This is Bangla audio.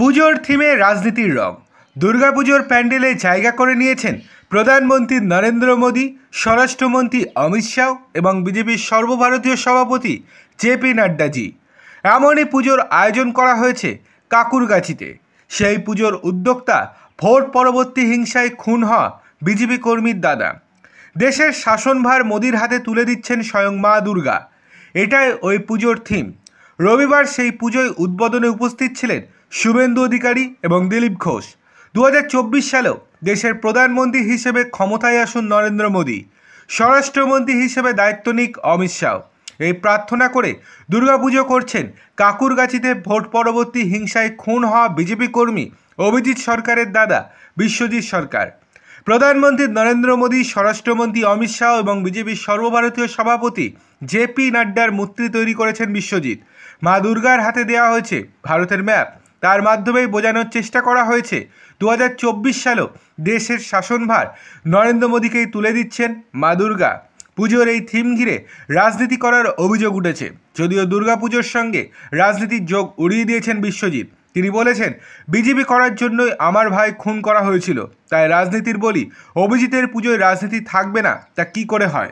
পুজোর থিমে রাজনীতির রং দুর্গাপুজোর প্যান্ডেলে জায়গা করে নিয়েছেন প্রধানমন্ত্রী নরেন্দ্র মোদী স্বরাষ্ট্রমন্ত্রী অমিত শাহ এবং বিজেপির সর্বভারতীয় সভাপতি জেপি নাড্ডাজি এমনই পুজোর আয়োজন করা হয়েছে কাকুরগাছিতে সেই পুজোর উদ্যোক্তা ভোট পরবর্তী হিংসায় খুন হওয়া বিজেপি কর্মীর দাদা দেশের শাসনভার মোদির হাতে তুলে দিচ্ছেন স্বয়ং মা দুর্গা এটাই ওই পুজোর থিম রবিবার সেই পুজোয় উদ্বোধনে উপস্থিত ছিলেন শুভেন্দু অধিকারী এবং দিলীপ ঘোষ দু সালেও দেশের প্রধানমন্ত্রী হিসেবে ক্ষমতায় আসুন নরেন্দ্র মোদী স্বরাষ্ট্রমন্ত্রী হিসেবে দায়িত্ব নিক অমিত শাহ এই প্রার্থনা করে দুর্গাপুজো করছেন কাকুরগাছিতে ভোট পরবর্তী হিংসায় খুন হওয়া বিজেপি কর্মী অভিজিৎ সরকারের দাদা বিশ্বজিৎ সরকার প্রধানমন্ত্রী নরেন্দ্র মোদী স্বরাষ্ট্রমন্ত্রী অমিত শাহ এবং বিজেপির সর্বভারতীয় সভাপতি জেপি নাড্ডার মূর্তি তৈরি করেছেন বিশ্বজিৎ মা দুর্গার হাতে দেওয়া হয়েছে ভারতের ম্যাপ তার মাধ্যমেই বোঝানোর চেষ্টা করা হয়েছে দু হাজার চব্বিশ সালেও দেশের শাসনভার নরেন্দ্র মোদীকেই তুলে দিচ্ছেন মা দুর্গা পুজোর এই থিম ঘিরে রাজনীতি করার অভিযোগ উঠেছে যদিও দুর্গাপুজোর সঙ্গে রাজনীতির যোগ উড়িয়ে দিয়েছেন বিশ্বজিৎ তিনি বলেছেন বিজেপি করার জন্যই আমার ভাই খুন করা হয়েছিল তাই রাজনীতির বলি অভিজিতের পুজোয় রাজনীতি থাকবে না তা কি করে হয়